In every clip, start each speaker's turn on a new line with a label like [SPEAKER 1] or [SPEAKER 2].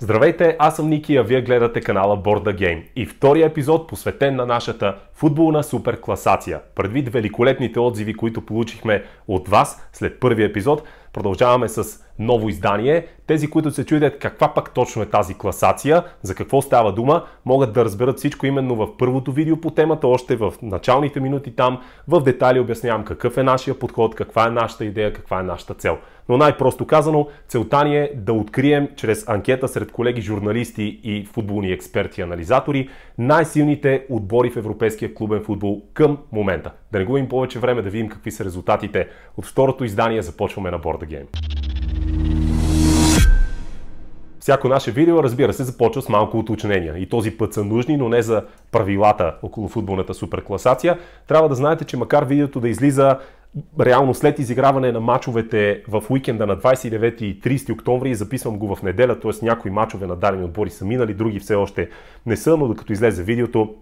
[SPEAKER 1] Здравейте, аз съм Ники, а вие гледате канала Board Game и втория епизод посветен на нашата футболна суперкласация. Предвид великолепните отзиви, които получихме от вас след първи епизод, продължаваме с ново издание. Тези, които се чудят каква пък точно е тази класация, за какво става дума, могат да разберат всичко именно в първото видео по темата, още в началните минути там. В детали обяснявам какъв е нашия подход, каква е нашата идея, каква е нашата цел. Но най-просто казано, целта ни е да открием чрез анкета сред колеги журналисти и футболни експерти и анализатори най-силните отбори в европейския клубен футбол към момента. Да не губим повече време да видим какви са резултатите. От второто издание започваме на Борда Гейм. Всяко наше видео, разбира се, започва с малко уточнения. И този път са нужни, но не за правилата около футболната суперкласация. Трябва да знаете, че макар видеото да излиза реално след изиграване на мачовете в уикенда на 29 и 30 октомври, записвам го в неделя, т.е. някои мачове на дадени отбори са минали, други все още не са, но докато излезе видеото,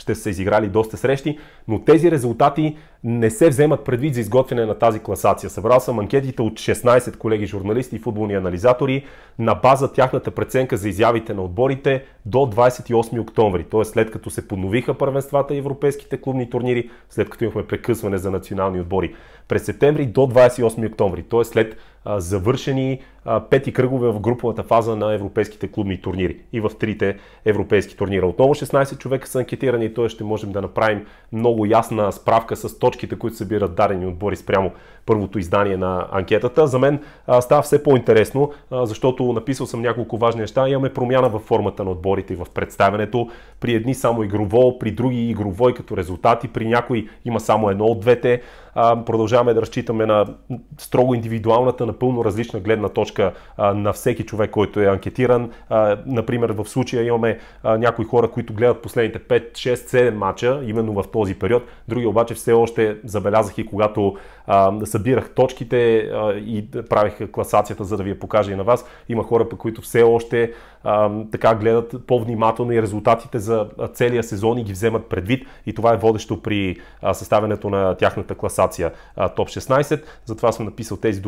[SPEAKER 1] ще са изиграли доста срещи, но тези резултати не се вземат предвид за изготвяне на тази класация. Събрал съм анкетите от 16 колеги журналисти и футболни анализатори на база тяхната преценка за изявите на отборите до 28 октомври, т.е. след като се подновиха първенствата и европейските клубни турнири, след като имахме прекъсване за национални отбори. През септември до 28 октомври, т.е. след завършени пети кръгове в груповата фаза на европейските клубни турнири и в трите европейски турнира. Отново 16 човека са анкетирани и т.е. ще можем да направим много ясна справка с точките, които събират дадени отбори спрямо първото издание на анкетата. За мен а, става все по-интересно, а, защото написал съм няколко важни неща. Имаме промяна в формата на отборите и в представянето. При едни само игрово, при други игрово и като резултати, при някои има само едно от двете. А, продължаваме да разчитаме на строго индивидуалната, напълно различна гледна точка а, на всеки човек, който е анкетиран. А, например, в случая имаме а, някои хора, които гледат последните 5, 6, 6-7 мача, именно в този период. Други обаче все още забелязах и когато а, събирах точките а, и правих класацията, за да ви я покажа и на вас. Има хора, по които все още а, така гледат по-внимателно и резултатите за целия сезон и ги вземат предвид и това е водещо при съставянето на тяхната класация а, топ 16. Затова съм написал тези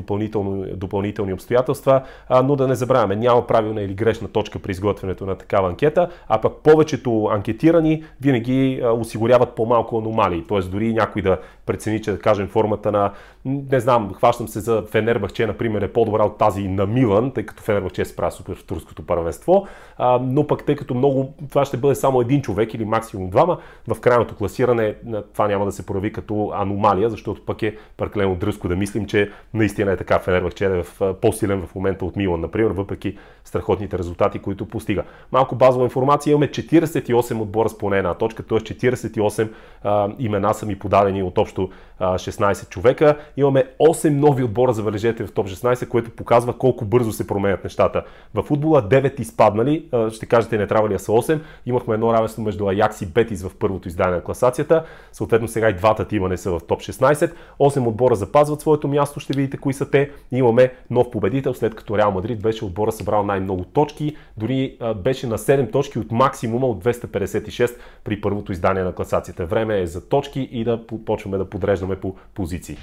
[SPEAKER 1] допълнителни обстоятелства, а, но да не забравяме, няма правилна или грешна точка при изготвянето на такава анкета, а пък повечето анкетирани винаги осигуряват по-малко аномалии, т.е. дори някой да прецени, че да кажем формата на не знам, хващам се за Фенербахче, например, е по-добра от тази на Милан, тъй като Фенербахче се прави супер в турското първенство. А, но пък тъй като много, това ще бъде само един човек или максимум двама, в крайното класиране това няма да се прояви като аномалия, защото пък е преклено дръзко да мислим, че наистина е така Фенербахче е в, по-силен в момента от Милан, например, въпреки страхотните резултати, които постига. Малко базова информация, имаме 48 отбора с поне една точка, т.е. 48 а, имена са ми подадени от общо а, 16 човека имаме 8 нови отбора, забележете, в топ 16, което показва колко бързо се променят нещата. В футбола 9 изпаднали, ще кажете не трябва ли да са 8. Имахме едно равенство между Аякс и Бетис в първото издание на класацията. Съответно сега и двата тима не са в топ 16. 8 отбора запазват своето място, ще видите кои са те. Имаме нов победител, след като Реал Мадрид беше отбора събрал най-много точки. Дори беше на 7 точки от максимума от 256 при първото издание на класацията. Време е за точки и да почваме да подреждаме по позиции.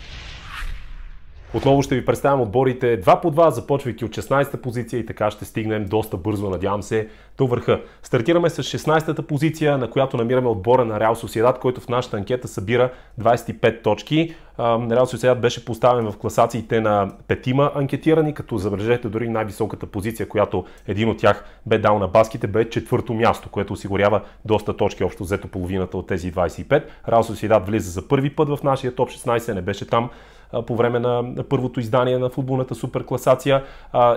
[SPEAKER 1] Отново ще ви представям отборите 2 по 2, започвайки от 16-та позиция и така ще стигнем доста бързо, надявам се, до върха. Стартираме с 16-та позиция, на която намираме отбора на Реал Сосиедат, който в нашата анкета събира 25 точки. Реал Сосиедат беше поставен в класациите на петима анкетирани, като забележете дори най-високата позиция, която един от тях бе дал на баските, бе четвърто място, което осигурява доста точки, общо взето половината от тези 25. Реал Сосиедат влиза за първи път в нашия топ 16, не беше там по време на първото издание на футболната суперкласация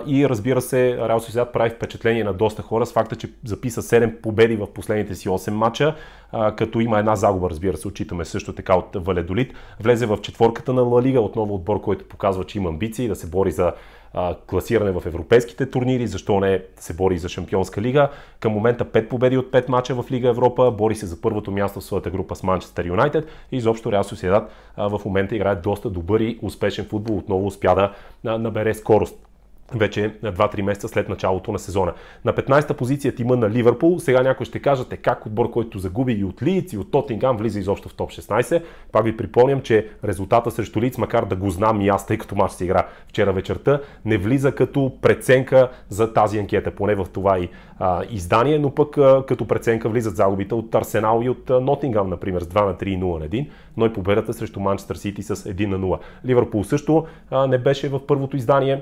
[SPEAKER 1] и разбира се, Реал Соседат прави впечатление на доста хора с факта, че записа 7 победи в последните си 8 мача, като има една загуба, разбира се, отчитаме също така от Валедолит. Влезе в четворката на Ла Лига, отново отбор, който показва, че има амбиции да се бори за а, класиране в европейските турнири, защо не се бори за Шампионска лига. Към момента 5 победи от 5 мача в Лига Европа, бори се за първото място в своята група с Манчестър Юнайтед и изобщо Реал Соседат в момента играе доста добър и успешен футбол, отново успя да набере скорост вече 2-3 месеца след началото на сезона. На 15-та позиция тима на Ливърпул. Сега някой ще кажете как отбор, който загуби и от Лиц, и от Тотингам влиза изобщо в топ 16. Пак ви припомням, че резултата срещу Лиц, макар да го знам и аз, тъй като матч се игра вчера вечерта, не влиза като преценка за тази анкета, поне в това и а, издание, но пък а, като преценка влизат загубите от Арсенал и от Нотингам, например, с 2 на 3 и 0 на 1, но и победата срещу Манчестър Сити с 1 на 0. Ливърпул също а, не беше в първото издание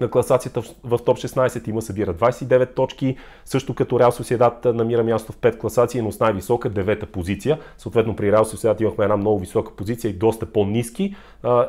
[SPEAKER 1] на класацията в топ 16 има събира 29 точки, също като Реал Соседат намира място в 5 класации, но с най-висока 9-та позиция. Съответно при Реал Соседат имахме една много висока позиция и доста по-низки,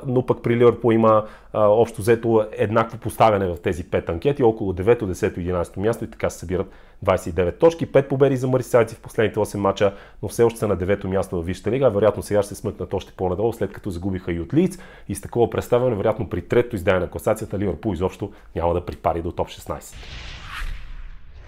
[SPEAKER 1] но пък при Ливърпул има общо взето еднакво поставяне в тези 5 анкети, около 9, 10, 11 то място и така се събират 29 точки, 5 победи за марисайци в последните 8 мача, но все още са на 9-то място в Висшата лига. Вероятно сега ще се смъкнат още по-надолу, след като загубиха и от Лиц и с такова представяне, вероятно при трето издание на класацията Ливърпул изобщо изобщо няма да припари до топ 16.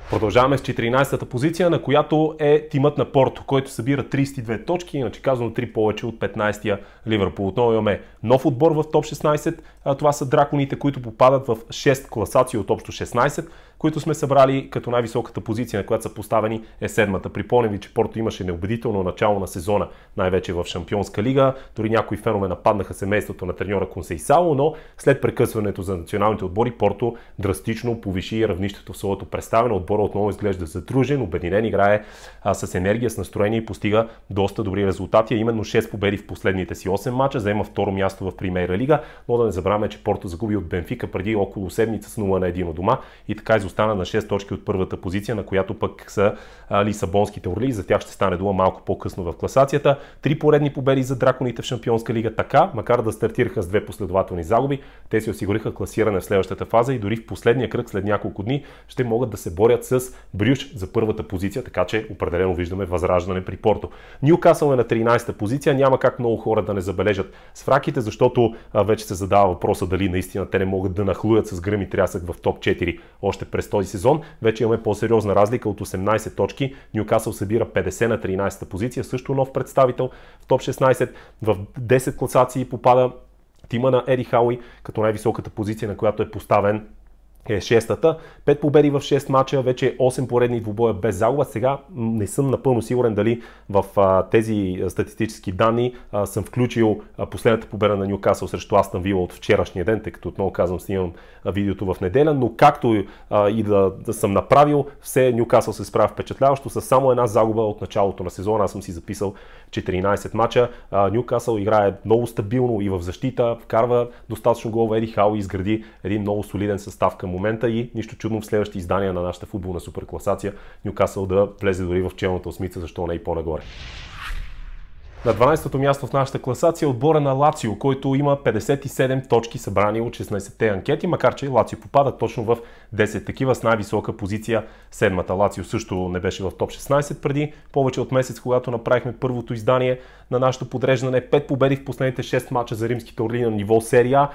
[SPEAKER 1] Продължаваме с 14-та позиция, на която е тимът на Порто, който събира 32 точки, иначе казано 3 повече от 15-я Ливърпул. Отново имаме нов отбор в топ 16. Това са драконите, които попадат в 6 класации от общо 16 които сме събрали, като най-високата позиция, на която са поставени е седмата. Припомням ви, че Порто имаше неубедително начало на сезона, най-вече в Шампионска лига. Дори някои фенове нападнаха семейството на треньора Консейсало, но след прекъсването за националните отбори Порто драстично повиши равнището в своето представено. Отбора отново изглежда задружен, обединен, играе а, с енергия, с настроение и постига доста добри резултати, а именно 6 победи в последните си 8 мача, заема второ място в Примейра лига, но да не забравяме, че Порто загуби от Бенфика преди около седмица с 0 на 1 от дома и така изостана на 6 точки от първата позиция, на която пък са а, Лисабонските орли. За тях ще стане дума малко по-късно в класацията. Три поредни победи за драконите в Шампионска лига. Така, макар да стартираха с две последователни загуби, те си осигуриха класиране в следващата фаза и дори в последния кръг след няколко дни ще могат да се борят с Брюш за първата позиция, така че определено виждаме възраждане при Порто. Ньюкасъл е на 13-та позиция, няма как много хора да не забележат с фраките, защото а, вече се задава въпроса дали наистина те не могат да нахлуят с гръм и трясък в топ 4 още през този сезон. Вече имаме по-сериозна разлика от 18 точки. Ньюкасъл събира 50 на 13-та позиция, също нов представител в топ 16. В 10 класации попада тима на Еди Хауи като най-високата позиция, на която е поставен е шестата. Пет победи в 6 мача, вече 8 поредни двубоя без загуба. Сега не съм напълно сигурен дали в а, тези статистически данни а, съм включил а, последната победа на Ньюкасъл срещу Астан Вила от вчерашния ден, тъй като отново казвам снимам видеото в неделя, но както и да, да съм направил, все Ньюкасъл се справя впечатляващо с само една загуба от началото на сезона. Аз съм си записал 14 мача. Ньюкасъл играе много стабилно и в защита, вкарва достатъчно голове. Еди и изгради един много солиден състав към момента и нищо чудно в следващите издания на нашата футболна суперкласация Нюкасъл да влезе дори в челната осмица, защо не и по-нагоре. На 12-то място в нашата класация е отбора на Лацио, който има 57 точки събрани от 16-те анкети, макар че Лацио попада точно в 10 такива с най-висока позиция. Седмата Лацио също не беше в топ 16 преди повече от месец, когато направихме първото издание на нашето подреждане. 5 победи в последните 6 мача за римските орли на ниво серия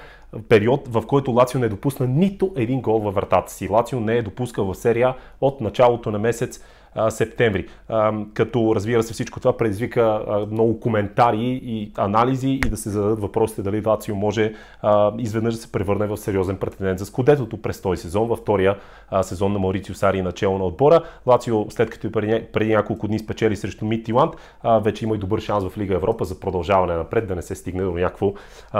[SPEAKER 1] период, в който Лацио не допусна нито един гол във вратата си. Лацио не е допускал в серия от началото на месец септември. като разбира се всичко това предизвика много коментари и анализи и да се зададат въпросите дали Лацио може изведнъж да се превърне в сериозен претендент за скудетото през този сезон, във втория сезон на Маурици Сари начало на отбора. Лацио след като и преди няколко дни спечели срещу Митиланд, вече има и добър шанс в Лига Европа за продължаване напред, да не се стигне до някакво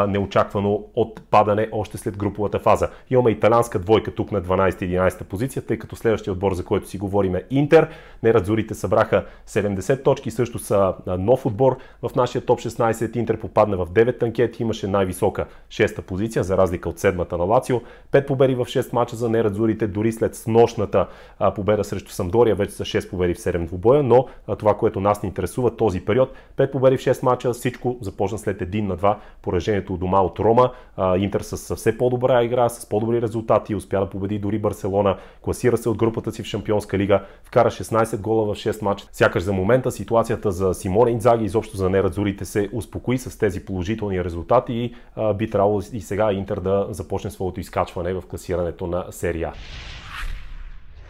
[SPEAKER 1] неочаквано отпадане още след груповата фаза. Имаме италянска двойка тук на 12-11 позиция, тъй като следващия отбор, за който си говорим е Интер. Нерадзурите събраха 70 точки, също са нов отбор в нашия топ 16. Интер попадна в 9 анкети, имаше най-висока 6-та позиция, за разлика от 7-та на Лацио. 5 победи в 6 мача за Нерадзурите, дори след снощната победа срещу Самдория, вече са 6 победи в 7 двубоя, но това, което нас ни интересува този период, 5 победи в 6 мача, всичко започна след 1 на 2 поражението у дома от Рома. Интер с все по-добра игра, с по-добри резултати, успя да победи дори Барселона, класира се от групата си в Шампионска лига, вкара 16 16 гола в 6 мача. Сякаш за момента ситуацията за Симон Инзаги, изобщо за нерадзурите се успокои с тези положителни резултати и а, би трябвало и сега Интер да започне своето изкачване в класирането на серия.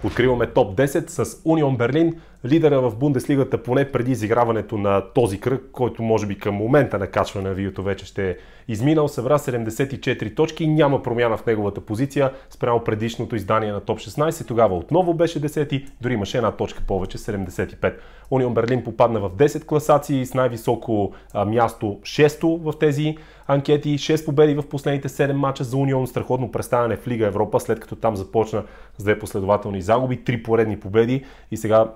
[SPEAKER 1] Откриваме топ 10 с Унион Берлин, лидера в Бундеслигата поне преди изиграването на този кръг, който може би към момента на качване на видеото вече ще е изминал, събра 74 точки и няма промяна в неговата позиция спрямо предишното издание на топ 16. Тогава отново беше 10, ти дори имаше една точка повече, 75. Унион Берлин попадна в 10 класации с най-високо място 6 в тези анкети. 6 победи в последните 7 мача за Унион, страхотно представяне в Лига Европа, след като там започна с две последователни загуби, 3 поредни победи и сега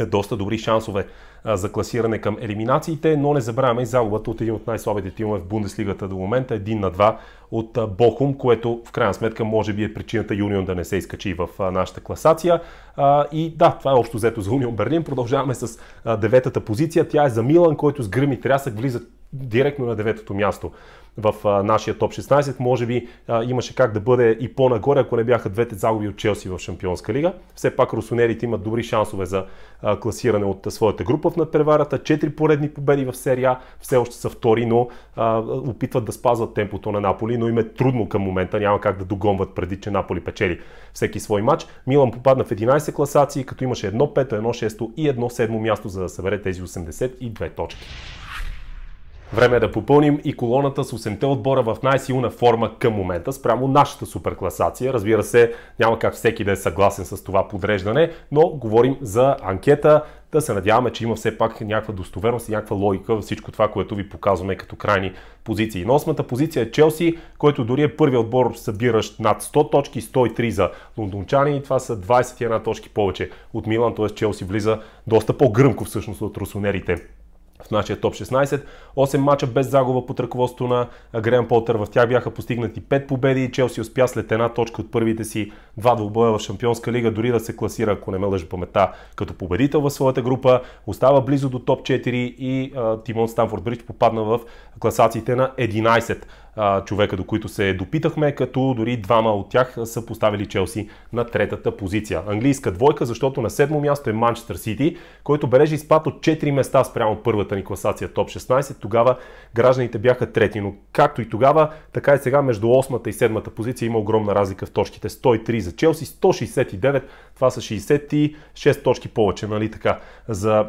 [SPEAKER 1] е доста добри шансове за класиране към елиминациите, но не забравяме и загубата от един от най-слабите тимове в Бундеслигата до момента, един на два от Бохум, което в крайна сметка може би е причината Юнион да не се изкачи в нашата класация. И да, това е общо взето за Юнион Берлин. Продължаваме с деветата позиция. Тя е за Милан, който с гръм и трясък влиза директно на деветото място в а, нашия топ 16. Може би а, имаше как да бъде и по-нагоре, ако не бяха двете загуби от Челси в Шампионска лига. Все пак русонерите имат добри шансове за а, класиране от своята група в надпреварата. Четири поредни победи в серия, все още са втори, но опитват да спазват темпото на Наполи, но им е трудно към момента, няма как да догонват преди, че Наполи печели всеки свой матч. Милан попадна в 11 класации, като имаше 1-5, 1-6 и 1-7 място, за да събере тези 82 точки. Време е да попълним и колоната с 8-те отбора в най-силна форма към момента, спрямо нашата суперкласация. Разбира се, няма как всеки да е съгласен с това подреждане, но говорим за анкета, да се надяваме, че има все пак някаква достоверност и някаква логика във всичко това, което ви показваме като крайни позиции. На осмата позиция е Челси, който дори е първият отбор събиращ над 100 точки, 103 за лондончани и това са 21 точки повече от Милан, т.е. Челси влиза доста по-гръмко всъщност от русонерите в нашия топ 16. 8 мача без загуба под ръководството на Грем Потър. В тях бяха постигнати 5 победи и Челси успя след една точка от първите си два двубоя в Шампионска лига, дори да се класира, ако не ме лъжи паметта, като победител в своята група, остава близо до топ 4 и а, Тимон Станфорд Бридж попадна в класациите на 11 а, човека, до които се допитахме, като дори двама от тях са поставили Челси на третата позиция. Английска двойка, защото на седмо място е Манчестър Сити, който бележи спад от 4 места спрямо първата ни класация топ 16. Тогава гражданите бяха трети, но както и тогава, така и сега между 8-та и 7-та позиция има огромна разлика в точките. 103 за Челси, 169, това са 66 точки повече, нали така, за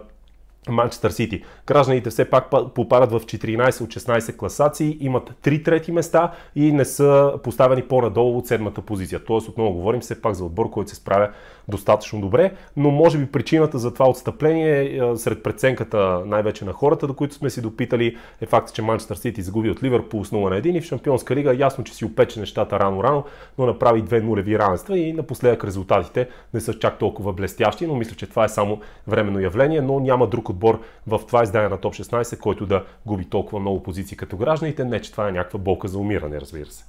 [SPEAKER 1] Манчестър Сити. Гражданите все пак попадат в 14 от 16 класации, имат 3 трети места и не са поставени по-надолу от седмата позиция. Тоест отново говорим все пак за отбор, който се справя достатъчно добре, но може би причината за това отстъпление е, сред преценката най-вече на хората, до които сме си допитали, е факт, че Манчестър Сити загуби от Ливърпул с 0 на 1 и в Шампионска лига ясно, че си опече нещата рано-рано, но направи две нулеви равенства и напоследък резултатите не са чак толкова блестящи, но мисля, че това е само временно явление, но няма друг отбор в това издание на Топ 16, който да губи толкова много позиции като гражданите. Не, че това е някаква болка за умиране, разбира се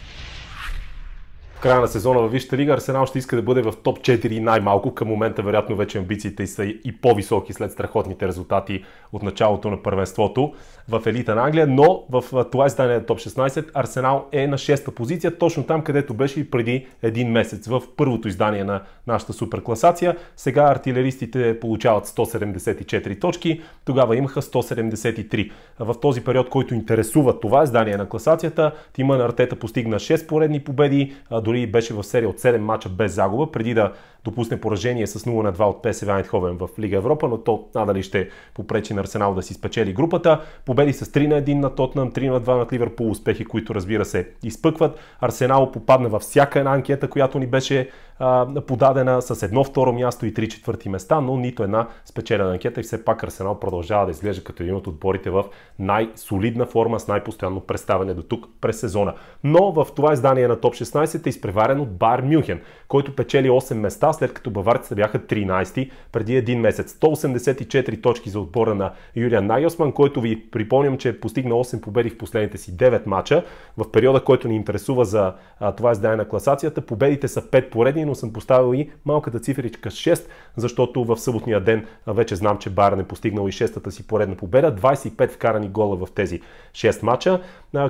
[SPEAKER 1] края на сезона във Висшата лига, Арсенал ще иска да бъде в топ 4 най-малко. Към момента, вероятно, вече амбициите са и по-високи след страхотните резултати от началото на първенството в елита на Англия, но в това издание на е топ 16 Арсенал е на 6-та позиция, точно там, където беше и преди един месец в първото издание на нашата суперкласация. Сега артилеристите получават 174 точки, тогава имаха 173. В този период, който интересува това издание на класацията, Тиман Артета постигна 6 поредни победи, дори беше в серия от 7 мача без загуба, преди да допусне поражение с 0 на 2 от ПСВ Айнтховен в Лига Европа, но то надали ще попречи на Арсенал да си спечели групата. Победи с 3 на 1 на Тотнам, 3 на 2 на Ливърпул, успехи, които разбира се изпъкват. Арсенал попадна във всяка една анкета, която ни беше а, подадена с едно второ място и три четвърти места, но нито една спечелена анкета и все пак Арсенал продължава да изглежда като един от отборите в най-солидна форма с най-постоянно представяне до тук през сезона. Но в това издание на Топ 16 е изпреварен от Бар Мюнхен който печели 8 места, след като баварците бяха 13 преди един месец. 184 точки за отбора на Юлиан Найосман, който ви припомням, че е постигнал 8 победи в последните си 9 мача. В периода, който ни интересува за това издание на класацията, победите са 5 поредни, но съм поставил и малката цифричка 6, защото в съботния ден вече знам, че Байерн е постигнал и 6-та си поредна победа. 25 вкарани гола в тези 6 мача,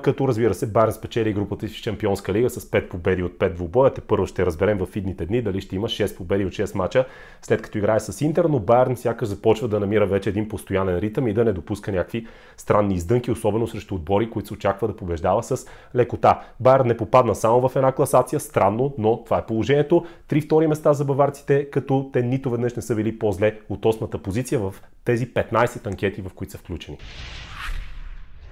[SPEAKER 1] като разбира се Байерн спечели групата си в Чемпионска лига с 5 победи от 5 двубоя. Те първо ще разберем в в идните дни, дали ще има 6 победи от 6 мача, след като играе с Интер, но Байерн сякаш започва да намира вече един постоянен ритъм и да не допуска някакви странни издънки, особено срещу отбори, които се очаква да побеждава с лекота. Байерн не попадна само в една класация, странно, но това е положението. Три втори места за баварците, като те нито веднъж не са били по-зле от 8-та позиция в тези 15 анкети, в които са включени.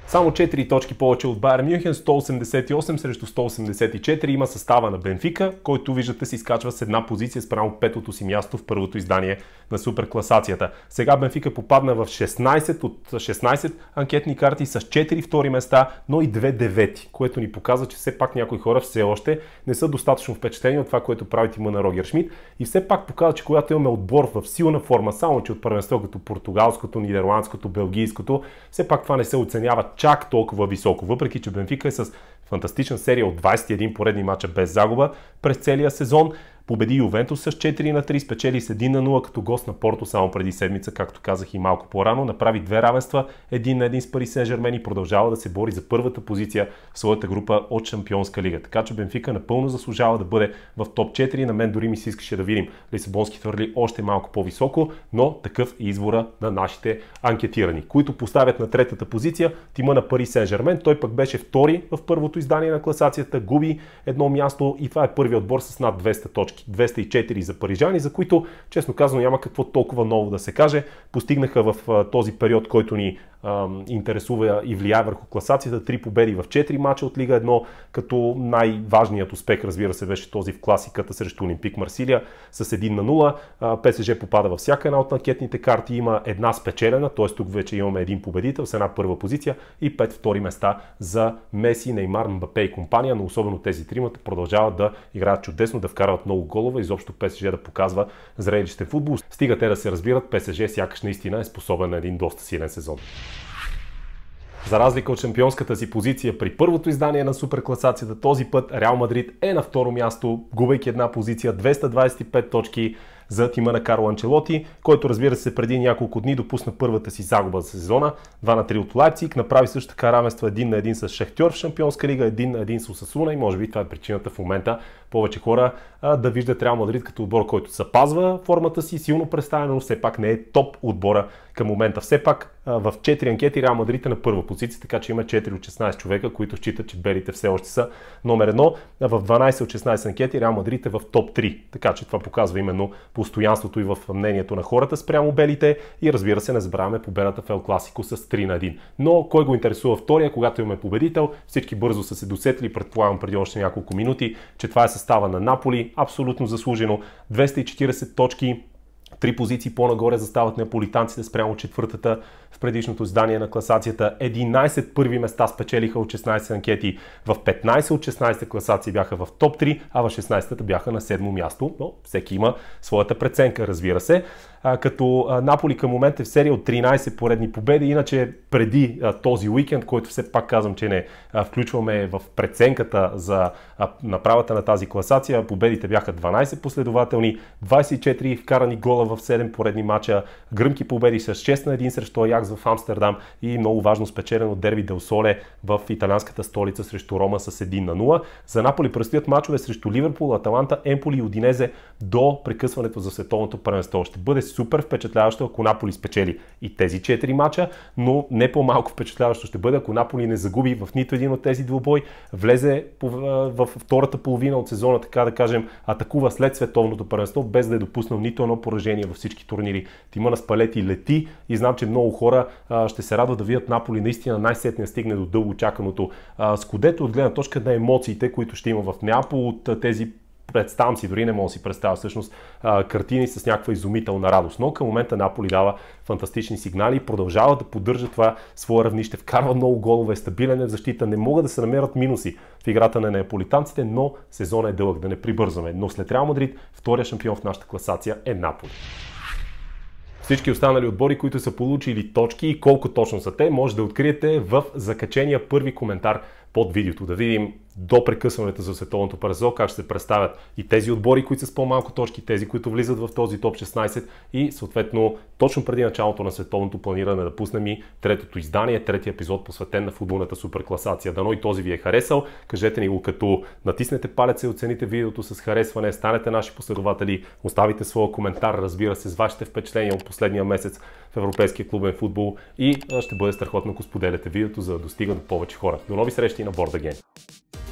[SPEAKER 1] Само 4 точки повече от Байер Мюнхен, 188 срещу 184. Има състава на Бенфика, който виждате се изкачва с една позиция спрямо петото си място в първото издание на суперкласацията. Сега Бенфика попадна в 16 от 16 анкетни карти с 4 втори места, но и 2 девети, което ни показва, че все пак някои хора все още не са достатъчно впечатлени от това, което прави тима на Рогер Шмидт. И все пак показва, че когато имаме отбор в силна форма, само че от първенство като португалското, нидерландското, белгийското, все пак това не се оценява чак толкова високо, въпреки че Бенфика е с фантастична серия от 21 поредни мача без загуба през целия сезон победи Ювентус с 4 на 3, спечели с 1 на 0 като гост на Порто само преди седмица, както казах и малко по-рано. Направи две равенства, един на един с Пари Сен Жермен и продължава да се бори за първата позиция в своята група от Шампионска лига. Така че Бенфика напълно заслужава да бъде в топ 4. На мен дори ми се искаше да видим Лисабонски твърли още малко по-високо, но такъв е избора на нашите анкетирани, които поставят на третата позиция тима на Пари Сен Жермен. Той пък беше втори в първото издание на класацията, губи едно място и това е първият отбор с над 200 точки. 204 за парижани, за които, честно казано, няма какво толкова ново да се каже. Постигнаха в този период, който ни интересува и влияе върху класацията. Три победи в 4 мача от Лига 1, като най-важният успех, разбира се, беше този в класиката срещу Олимпик Марсилия с 1 на 0. ПСЖ попада във всяка една от анкетните карти. Има една спечелена, т.е. тук вече имаме един победител с една първа позиция и пет втори места за Меси, Неймар, Мбапе и компания, но особено тези тримата продължават да играят чудесно, да вкарват много голове, изобщо ПСЖ да показва зрелище футбол. Стига те да се разбират, ПСЖ сякаш наистина е способен на един доста силен сезон. За разлика от шампионската си позиция при първото издание на суперкласацията, този път Реал Мадрид е на второ място, губейки една позиция 225 точки за тима на Карло Анчелоти, който разбира се преди няколко дни допусна първата си загуба за сезона, 2 на 3 от Лайпциг, направи също така равенства 1 на 1 с Шехтьор в Шампионска лига, 1 на 1 с Осасуна и може би това е причината в момента повече хора а, да виждат Реал Мадрид като отбор, който запазва формата си, силно представен, но все пак не е топ отбора към момента. Все пак в 4 анкети Реал Мадрид е на първа позиция, така че има 4 от 16 човека, които считат, че белите все още са номер 1. В 12 от 16 анкети Реал Мадрид е в топ 3, така че това показва именно постоянството и в мнението на хората спрямо белите и разбира се не забравяме победата в Ел Класико с 3 на 1. Но кой го интересува втория, когато имаме победител, всички бързо са се досетили, предполагам преди още няколко минути, че това е състава на Наполи, абсолютно заслужено, 240 точки, Три позиции по-нагоре застават неаполитанците спрямо четвъртата в предишното издание на класацията. 11 първи места спечелиха от 16 анкети. В 15 от 16 класации бяха в топ 3, а в 16-та бяха на седмо място. Но всеки има своята преценка, разбира се като Наполи към момента е в серия от 13 поредни победи, иначе преди този уикенд, който все пак казвам, че не включваме в преценката за направата на тази класация, победите бяха 12 последователни, 24 вкарани гола в 7 поредни мача, гръмки победи с 6 на 1 срещу Аякс в Амстердам и много важно спечелено дерби Дел Соле в италянската столица срещу Рома с 1 на 0. За Наполи предстоят мачове срещу Ливерпул, Аталанта, Емполи и Одинезе до прекъсването за световното първенство. Ще бъде супер впечатляващо, ако Наполи спечели и тези 4 мача, но не по-малко впечатляващо ще бъде, ако Наполи не загуби в нито един от тези двубой, влезе в втората половина от сезона, така да кажем, атакува след световното първенство, без да е допуснал нито едно поражение във всички турнири. Тима на спалети лети и знам, че много хора ще се радват да видят Наполи наистина най-сетне стигне до дълго чаканото. Скудето от гледна точка на емоциите, които ще има в Неапол от тези представям си, дори не мога да си представя всъщност а, картини с някаква изумителна радост. Но към момента Наполи дава фантастични сигнали и продължава да поддържа това свое равнище. Вкарва много голове, стабилен е в защита. Не могат да се намерят минуси в играта на неаполитанците, но сезон е дълъг, да не прибързаме. Но след Реал Мадрид, втория шампион в нашата класация е Наполи. Всички останали отбори, които са получили точки и колко точно са те, може да откриете в закачения първи коментар под видеото. Да видим до прекъсването за световното парезо, как ще се представят и тези отбори, които са с по-малко точки, тези, които влизат в този топ 16 и съответно точно преди началото на световното планиране да пуснем и третото издание, третия епизод посветен на футболната суперкласация. Дано и този ви е харесал. Кажете ни го като натиснете палеца и оцените видеото с харесване, станете наши последователи, оставите своя коментар, разбира се, с вашите впечатления от последния месец в Европейския клубен футбол и ще бъде страхотно, ако споделяте видеото, за да достига до повече хора. До нови срещи! On board the game.